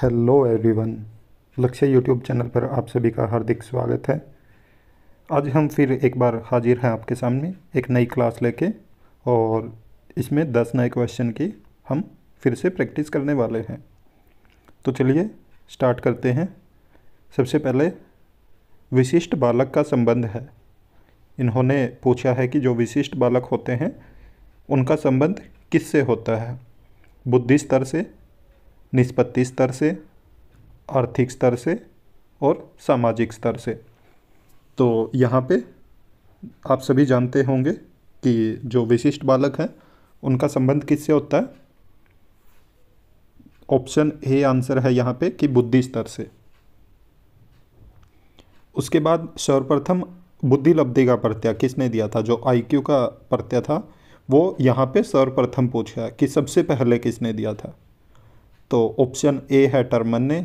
hello everyone Lakshya YouTube channel पर आप सभी का हार्दिक स्वागत है आज हम फिर एक बार हाजिर हैं आपके सामने एक नई क्लास लेके और इसमें दस नए क्वेश्चन की हम फिर से प्रैक्टिस करने वाले हैं तो चलिए स्टार्ट करते हैं सबसे पहले विशिष्ट बालक का संबंध है इन्होंने पूछा है कि जो विशिष्ट बालक होते हैं उनका संबंध किससे होता है बुद्धि स्तर से निष्पत्ति स्तर से आर्थिक स्तर से और सामाजिक स्तर से तो यहाँ पे आप सभी जानते होंगे कि जो विशिष्ट बालक हैं उनका संबंध किससे होता है ऑप्शन ए आंसर है यहाँ पे कि बुद्धि स्तर से उसके बाद सर्वप्रथम बुद्धि लब्धि का प्रत्यय किसने दिया था जो आईक्यू का प्रत्यय था वो यहाँ पे सर्वप्रथम पूछा कि सबसे पहले किसने दिया था तो ऑप्शन ए है टर्मन ने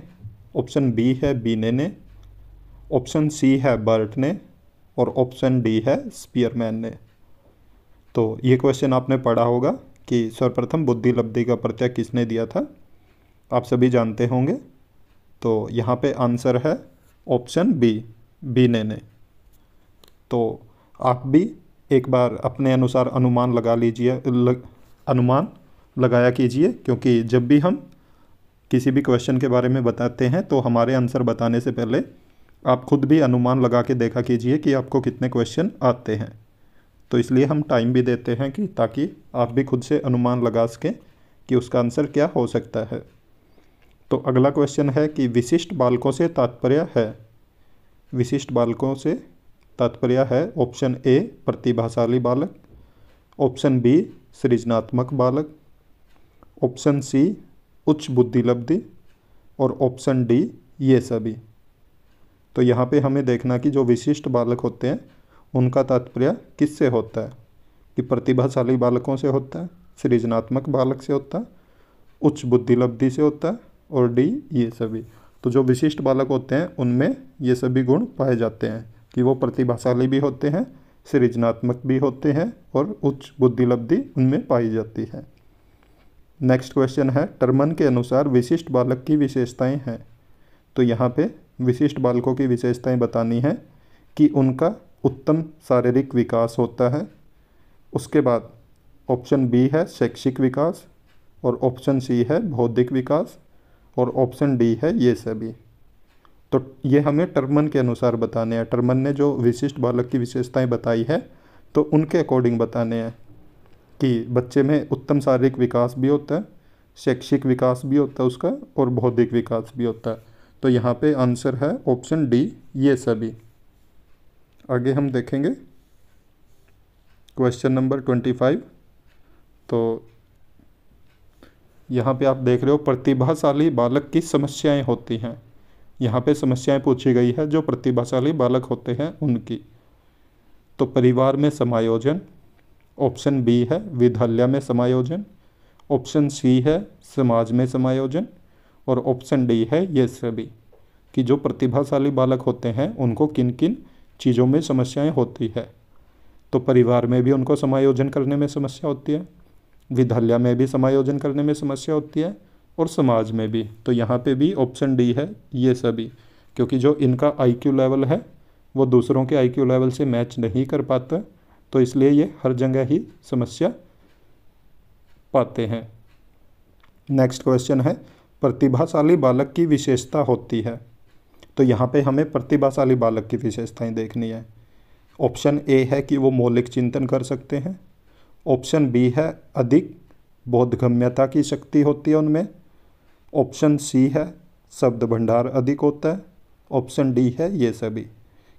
ऑप्शन बी है बीने ने ऑप्शन सी है बर्ट ने और ऑप्शन डी है स्पीयरमैन ने तो ये क्वेश्चन आपने पढ़ा होगा कि सर्वप्रथम बुद्धि लब्धि का प्रत्यय किसने दिया था आप सभी जानते होंगे तो यहाँ पे आंसर है ऑप्शन बी बीने ने तो आप भी एक बार अपने अनुसार अनुमान लगा लीजिए लग, अनुमान लगाया कीजिए क्योंकि जब भी हम किसी भी क्वेश्चन के बारे में बताते हैं तो हमारे आंसर बताने से पहले आप खुद भी अनुमान लगा के देखा कीजिए कि आपको कितने क्वेश्चन आते हैं तो इसलिए हम टाइम भी देते हैं कि ताकि आप भी खुद से अनुमान लगा सकें कि उसका आंसर क्या हो सकता है तो अगला क्वेश्चन है कि विशिष्ट बालकों से तात्पर्य है विशिष्ट बालकों से तात्पर्य है ऑप्शन ए प्रतिभाशाली बालक ऑप्शन बी सृजनात्मक बालक ऑप्शन सी उच्च बुद्धि लब्धि और ऑप्शन डी ये सभी तो यहाँ पे हमें देखना कि जो विशिष्ट बालक होते हैं उनका तात्पर्य किससे होता है कि प्रतिभाशाली बालकों से होता है सृजनात्मक बालक से होता है उच्च बुद्धि लब्धि से होता है और डी ये सभी तो जो विशिष्ट बालक होते हैं उनमें ये सभी गुण पाए जाते हैं कि वो प्रतिभाशाली भी होते हैं सृजनात्मक भी होते हैं और उच्च बुद्धि लब्धि उनमें पाई जाती है नेक्स्ट क्वेश्चन है टर्मन के अनुसार विशिष्ट बालक की विशेषताएं हैं तो यहाँ पे विशिष्ट बालकों की विशेषताएं बतानी है कि उनका उत्तम शारीरिक विकास होता है उसके बाद ऑप्शन बी है शैक्षिक विकास और ऑप्शन सी है बौद्धिक विकास और ऑप्शन डी है ये सभी तो ये हमें टर्मन के अनुसार बताने हैं टर्मन ने जो विशिष्ट बालक की विशेषताएं बताई है तो उनके अकॉर्डिंग बताने हैं कि बच्चे में उत्तम शारीरिक विकास भी होता है शैक्षिक विकास भी होता है उसका और बौद्धिक विकास भी होता है तो यहाँ पे आंसर है ऑप्शन डी ये सभी आगे हम देखेंगे क्वेश्चन नंबर ट्वेंटी फाइव तो यहाँ पे आप देख रहे हो प्रतिभाशाली बालक की समस्याएं होती हैं यहाँ पे समस्याएं पूछी गई है जो प्रतिभाशाली बालक होते हैं उनकी तो परिवार में समायोजन ऑप्शन बी है विद्यालय में समायोजन ऑप्शन सी है समाज में समायोजन और ऑप्शन डी है ये सभी कि जो प्रतिभाशाली बालक होते हैं उनको किन किन चीज़ों में समस्याएं होती है तो परिवार में भी उनको समायोजन करने में समस्या होती है विद्यालय में भी समायोजन करने में समस्या होती है और समाज में भी तो यहाँ पे भी ऑप्शन डी है ये सभी क्योंकि जो इनका आईक्यू लेवल है वो दूसरों के आईक्यू लेवल से मैच नहीं कर पाता तो इसलिए ये हर जगह ही समस्या पाते हैं नेक्स्ट क्वेश्चन है प्रतिभाशाली बालक की विशेषता होती है तो यहाँ पे हमें प्रतिभाशाली बालक की विशेषताएं देखनी है ऑप्शन ए है कि वो मौलिक चिंतन कर सकते हैं ऑप्शन बी है अधिक बोधगम्यता की शक्ति होती है उनमें ऑप्शन सी है शब्द भंडार अधिक होता है ऑप्शन डी है ये सभी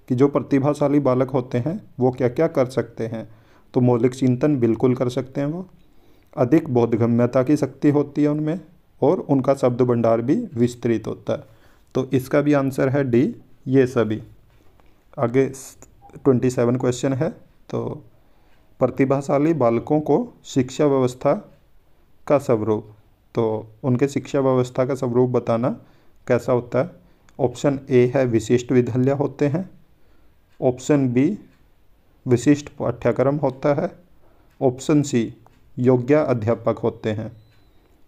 कि जो प्रतिभाशाली बालक होते हैं वो क्या क्या कर सकते हैं तो मौलिक चिंतन बिल्कुल कर सकते हैं वो अधिक बोधगम्यता की शक्ति होती है उनमें और उनका शब्द भंडार भी विस्तृत होता है तो इसका भी आंसर है डी ये सभी आगे ट्वेंटी सेवन क्वेश्चन है तो प्रतिभाशाली बालकों को शिक्षा व्यवस्था का स्वरूप तो उनके शिक्षा व्यवस्था का स्वरूप बताना कैसा होता है ऑप्शन ए है विशिष्ट विद्यालय होते हैं ऑप्शन बी विशिष्ट पाठ्यक्रम होता है ऑप्शन सी योग्य अध्यापक होते हैं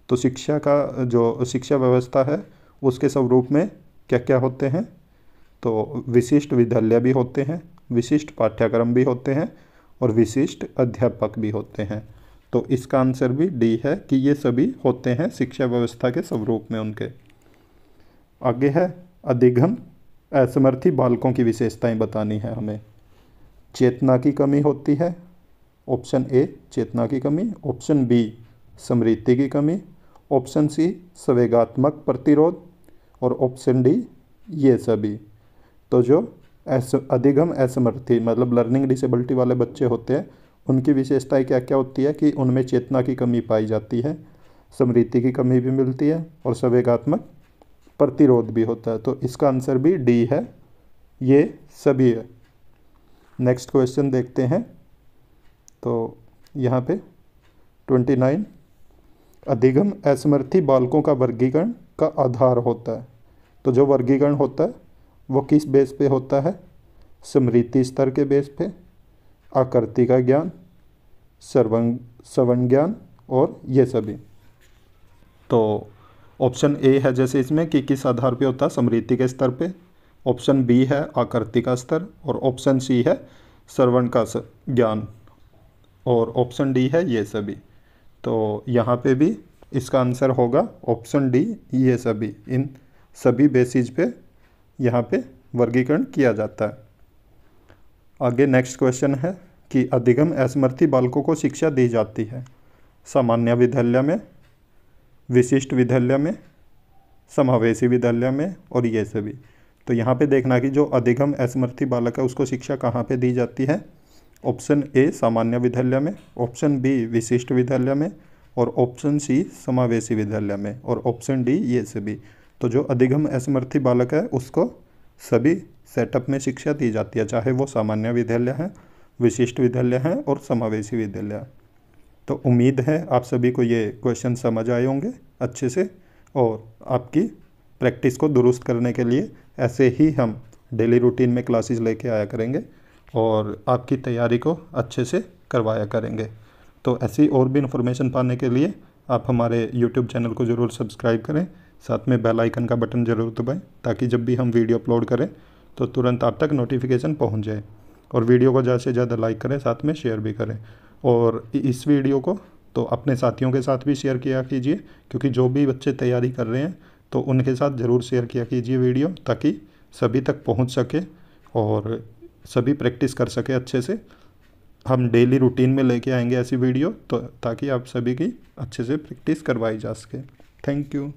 तो शिक्षा का जो शिक्षा व्यवस्था है उसके स्वरूप में क्या क्या होते हैं तो विशिष्ट विद्यालय भी होते हैं विशिष्ट पाठ्यक्रम भी होते हैं और विशिष्ट अध्यापक भी होते हैं तो इसका आंसर भी डी है कि ये सभी होते हैं शिक्षा व्यवस्था के स्वरूप में उनके आगे है अधिगम असमर्थी बालकों की विशेषताएं बतानी है हमें चेतना की कमी होती है ऑप्शन ए चेतना की कमी ऑप्शन बी समृद्धि की कमी ऑप्शन सी संवेगात्मक प्रतिरोध और ऑप्शन डी ये सभी तो जो एस अधिगम असमर्थी मतलब लर्निंग डिसेबिलिटी वाले बच्चे होते हैं उनकी विशेषताएं क्या क्या होती है कि उनमें चेतना की कमी पाई जाती है समृद्धि की कमी भी मिलती है और संवेगात्मक प्रतिरोध भी होता है तो इसका आंसर भी डी है ये सभी है नेक्स्ट क्वेश्चन देखते हैं तो यहाँ पे ट्वेंटी नाइन अधिगम असमर्थी बालकों का वर्गीकरण का आधार होता है तो जो वर्गीकरण होता है वो किस बेस पे होता है स्मृति स्तर के बेस पे आकृति का ज्ञान सर्वंग सवन ज्ञान और ये सभी तो ऑप्शन ए है जैसे इसमें कि किस आधार पे होता है समृद्धि के स्तर पे ऑप्शन बी है आकृति का स्तर और ऑप्शन सी है श्रवण का ज्ञान और ऑप्शन डी है ये सभी तो यहाँ पे भी इसका आंसर होगा ऑप्शन डी ये सभी इन सभी बेसिस पे यहाँ पे वर्गीकरण किया जाता है आगे नेक्स्ट क्वेश्चन है कि अधिगम असमर्थी बालकों को शिक्षा दी जाती है सामान्य विद्यालय में विशिष्ट विद्यालय में समावेशी विद्यालय में और ये सभी तो यहाँ पे देखना कि जो अधिगम असमर्थी बालक है उसको शिक्षा कहाँ पे दी जाती है ऑप्शन ए सामान्य विद्यालय में ऑप्शन बी विशिष्ट विद्यालय में और ऑप्शन सी समावेशी विद्यालय में और ऑप्शन डी ये सभी तो जो अधिगम असमर्थी बालक है उसको सभी सेटअप में शिक्षा दी जाती है चाहे वो सामान्य विद्यालय है विशिष्ट विद्यालय है और समावेशी विद्यालय है तो उम्मीद है आप सभी को ये क्वेश्चन समझ आए होंगे अच्छे से और आपकी प्रैक्टिस को दुरुस्त करने के लिए ऐसे ही हम डेली रूटीन में क्लासेस लेके आया करेंगे और आपकी तैयारी को अच्छे से करवाया करेंगे तो ऐसी और भी इन्फॉर्मेशन पाने के लिए आप हमारे यूट्यूब चैनल को ज़रूर सब्सक्राइब करें साथ में बेल आइकन का बटन ज़रूर दबाएं ताकि जब भी हम वीडियो अपलोड करें तो तुरंत आप तक नोटिफिकेशन पहुंच जाए और वीडियो को ज़्यादा से ज़्यादा लाइक करें साथ में शेयर भी करें और इस वीडियो को तो अपने साथियों के साथ भी शेयर किया कीजिए क्योंकि जो भी बच्चे तैयारी कर रहे हैं तो उनके साथ ज़रूर शेयर किया कीजिए वीडियो ताकि सभी तक पहुंच सके और सभी प्रैक्टिस कर सके अच्छे से हम डेली रूटीन में लेके आएंगे ऐसी वीडियो तो ताकि आप सभी की अच्छे से प्रैक्टिस करवाई जा सके थैंक यू